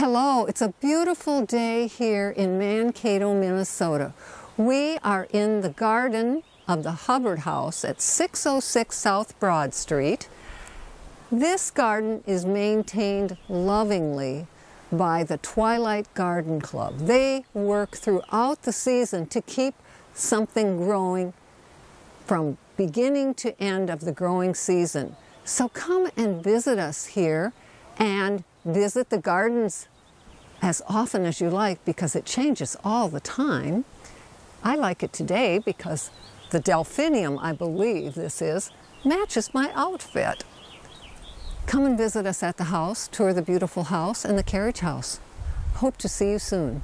Hello, it's a beautiful day here in Mankato, Minnesota. We are in the garden of the Hubbard House at 606 South Broad Street. This garden is maintained lovingly by the Twilight Garden Club. They work throughout the season to keep something growing from beginning to end of the growing season. So come and visit us here and Visit the gardens as often as you like because it changes all the time. I like it today because the delphinium, I believe this is, matches my outfit. Come and visit us at the house, tour the beautiful house and the carriage house. Hope to see you soon.